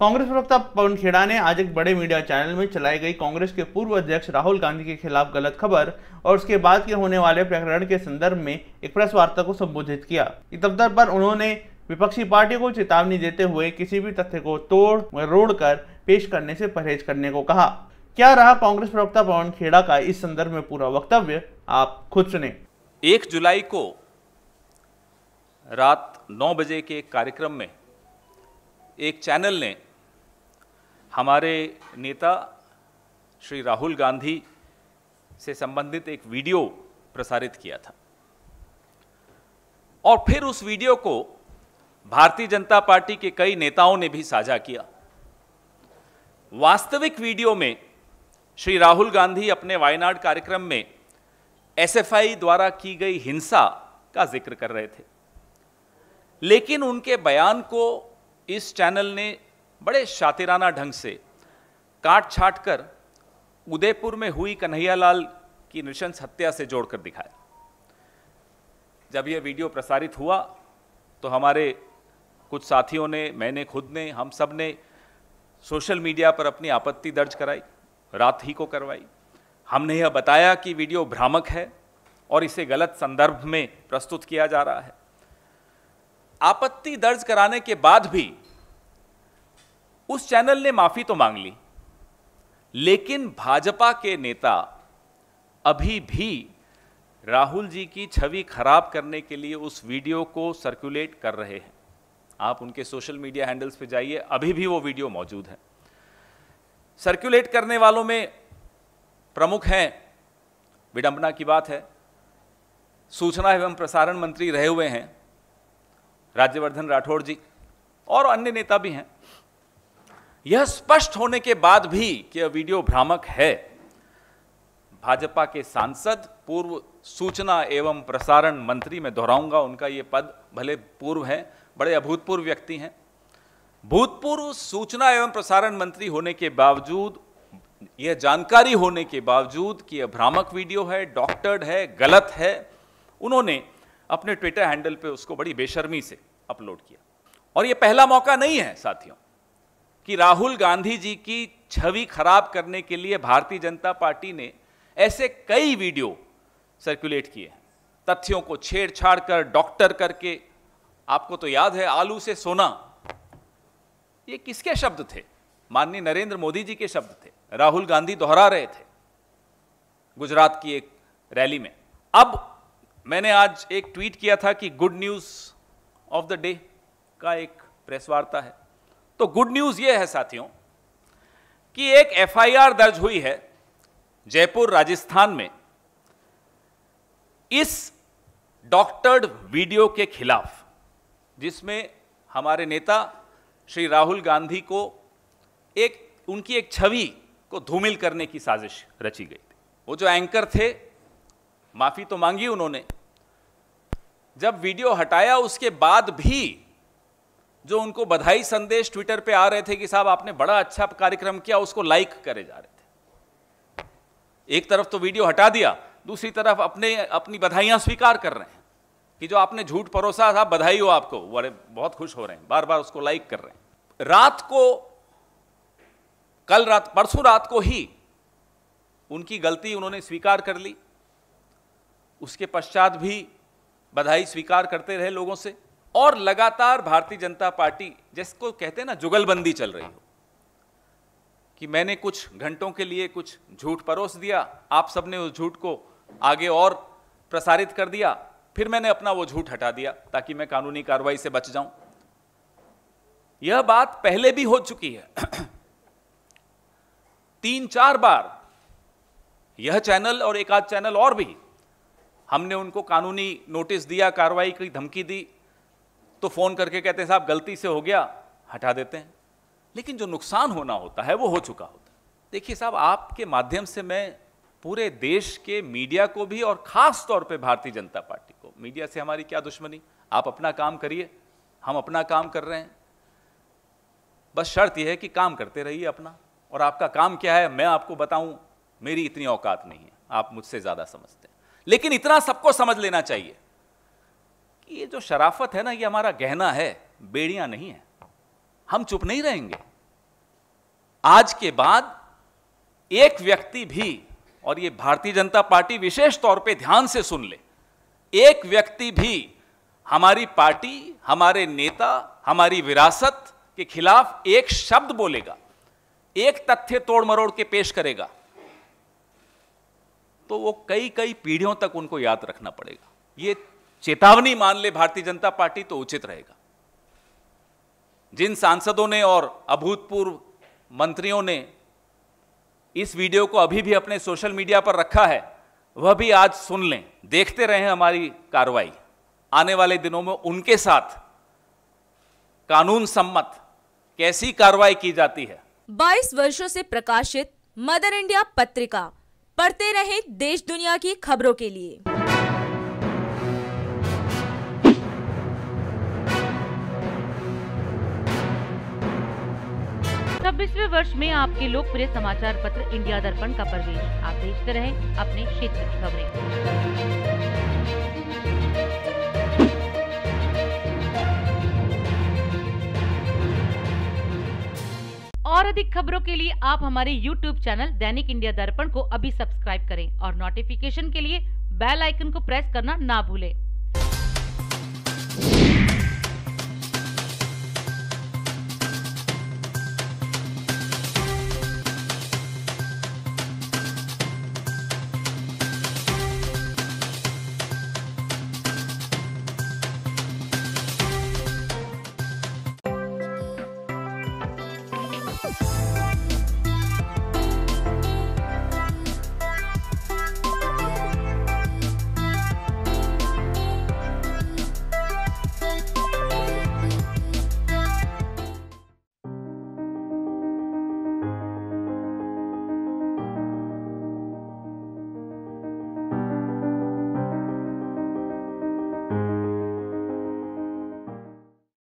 कांग्रेस प्रवक्ता पवन खेड़ा ने आज एक बड़े मीडिया चैनल में चलाई गई कांग्रेस के पूर्व अध्यक्ष राहुल गांधी के खिलाफ गलत खबर और उसके बाद के होने वाले प्रकरण के संदर्भ में एक प्रेस वार्ता को संबोधित किया इस अवसर पर उन्होंने विपक्षी पार्टी को चेतावनी देते हुए किसी भी तथ्य को तोड़ मरोड़ कर पेश करने से परहेज करने को कहा क्या रहा कांग्रेस प्रवक्ता पवन खेड़ा का इस संदर्भ में पूरा वक्तव्य आप खुद सुने एक जुलाई को रात नौ बजे के कार्यक्रम में एक चैनल ने हमारे नेता श्री राहुल गांधी से संबंधित एक वीडियो प्रसारित किया था और फिर उस वीडियो को भारतीय जनता पार्टी के कई नेताओं ने भी साझा किया वास्तविक वीडियो में श्री राहुल गांधी अपने वायनाड कार्यक्रम में एसएफआई द्वारा की गई हिंसा का जिक्र कर रहे थे लेकिन उनके बयान को इस चैनल ने बड़े शातिराना ढंग से काट छाट कर उदयपुर में हुई कन्हैयालाल की नृशंस हत्या से जोड़कर दिखाया जब यह वीडियो प्रसारित हुआ तो हमारे कुछ साथियों ने मैंने खुद ने हम सब ने सोशल मीडिया पर अपनी आपत्ति दर्ज कराई रात ही को करवाई हमने यह बताया कि वीडियो भ्रामक है और इसे गलत संदर्भ में प्रस्तुत किया जा रहा है आपत्ति दर्ज कराने के बाद भी उस चैनल ने माफी तो मांग ली लेकिन भाजपा के नेता अभी भी राहुल जी की छवि खराब करने के लिए उस वीडियो को सर्कुलेट कर रहे हैं आप उनके सोशल मीडिया हैंडल्स पे जाइए अभी भी वो वीडियो मौजूद है सर्कुलेट करने वालों में प्रमुख हैं विडंबना की बात है सूचना एवं प्रसारण मंत्री रहे हुए हैं राज्यवर्धन राठौड़ जी और अन्य नेता भी हैं यह स्पष्ट होने के बाद भी कि यह वीडियो भ्रामक है भाजपा के सांसद पूर्व सूचना एवं प्रसारण मंत्री मैं दोहराऊंगा उनका ये पद भले पूर्व है बड़े अभूतपूर्व व्यक्ति हैं भूतपूर्व सूचना एवं प्रसारण मंत्री होने के बावजूद यह जानकारी होने के बावजूद कि यह भ्रामक वीडियो है डॉक्टर्ड है गलत है उन्होंने अपने ट्विटर हैंडल पे उसको बड़ी बेशर्मी से अपलोड किया और यह पहला मौका नहीं है साथियों कि राहुल गांधी जी की छवि खराब करने के लिए भारतीय जनता पार्टी ने ऐसे कई वीडियो सर्कुलेट किए हैं तथ्यों को छेड़छाड़ कर डॉक्टर करके आपको तो याद है आलू से सोना ये किसके शब्द थे माननीय नरेंद्र मोदी जी के शब्द थे राहुल गांधी दोहरा रहे थे गुजरात की एक रैली में अब मैंने आज एक ट्वीट किया था कि good news of the day का एक प्रेस वार्ता है तो गुड न्यूज़ ये है साथियों कि एक एफआईआर दर्ज हुई है जयपुर राजस्थान में इस डॉक्टर्ड वीडियो के खिलाफ जिसमें हमारे नेता श्री राहुल गांधी को एक उनकी एक छवि को धूमिल करने की साजिश रची गई थी वो जो एंकर थे माफ़ी तो मांगी उन्होंने जब वीडियो हटाया उसके बाद भी जो उनको बधाई संदेश ट्विटर पे आ रहे थे कि साहब आपने बड़ा अच्छा कार्यक्रम किया उसको लाइक करे जा रहे थे एक तरफ तो वीडियो हटा दिया दूसरी तरफ अपने अपनी बधाइयां स्वीकार कर रहे हैं कि जो आपने झूठ परोसा था बधाई हो आपको अरे बहुत खुश हो रहे हैं बार बार उसको लाइक कर रहे हैं रात को कल रात परसों रात को ही उनकी गलती उन्होंने स्वीकार कर ली उसके पश्चात भी बधाई स्वीकार करते रहे लोगों से और लगातार भारतीय जनता पार्टी जिसको कहते हैं ना जुगलबंदी चल रही हो कि मैंने कुछ घंटों के लिए कुछ झूठ परोस दिया आप सबने उस झूठ को आगे और प्रसारित कर दिया फिर मैंने अपना वो झूठ हटा दिया ताकि मैं कानूनी कार्रवाई से बच जाऊं यह बात पहले भी हो चुकी है तीन चार बार यह चैनल और एक आध चैनल और भी हमने उनको कानूनी नोटिस दिया कार्रवाई की धमकी दी तो फ़ोन करके कहते हैं साहब गलती से हो गया हटा देते हैं लेकिन जो नुकसान होना होता है वो हो चुका होता है देखिए साहब आपके माध्यम से मैं पूरे देश के मीडिया को भी और ख़ास तौर पे भारतीय जनता पार्टी को मीडिया से हमारी क्या दुश्मनी आप अपना काम करिए हम अपना काम कर रहे हैं बस शर्त यह है कि काम करते रहिए अपना और आपका काम क्या है मैं आपको बताऊं मेरी इतनी औकात नहीं है आप मुझसे ज़्यादा समझते हैं लेकिन इतना सबको समझ लेना चाहिए ये जो शराफत है ना ये हमारा गहना है बेड़ियां नहीं है हम चुप नहीं रहेंगे आज के बाद एक व्यक्ति भी और ये भारतीय जनता पार्टी विशेष तौर पे ध्यान से सुन ले एक व्यक्ति भी हमारी पार्टी हमारे नेता हमारी विरासत के खिलाफ एक शब्द बोलेगा एक तथ्य तोड़ मरोड़ के पेश करेगा तो वो कई कई पीढ़ियों तक उनको याद रखना पड़ेगा ये चेतावनी मान ले भारतीय जनता पार्टी तो उचित रहेगा जिन सांसदों ने और अभूतपूर्व मंत्रियों ने इस वीडियो को अभी भी अपने सोशल मीडिया पर रखा है वह भी आज सुन लें देखते रहें हमारी कार्रवाई आने वाले दिनों में उनके साथ कानून सम्मत कैसी कार्रवाई की जाती है 22 वर्षों से प्रकाशित मदर इंडिया पत्रिका पढ़ते रहें देश दुनिया की खबरों के लिए छब्बीसवे वर्ष में आपके लोकप्रिय समाचार पत्र इंडिया दर्पण का प्रवेश आप देखते रहे अपने क्षेत्र की खबरें और अधिक खबरों के लिए आप हमारे YouTube चैनल दैनिक इंडिया दर्पण को अभी सब्सक्राइब करें और नोटिफिकेशन के लिए बेल आइकन को प्रेस करना ना भूलें। Thank you.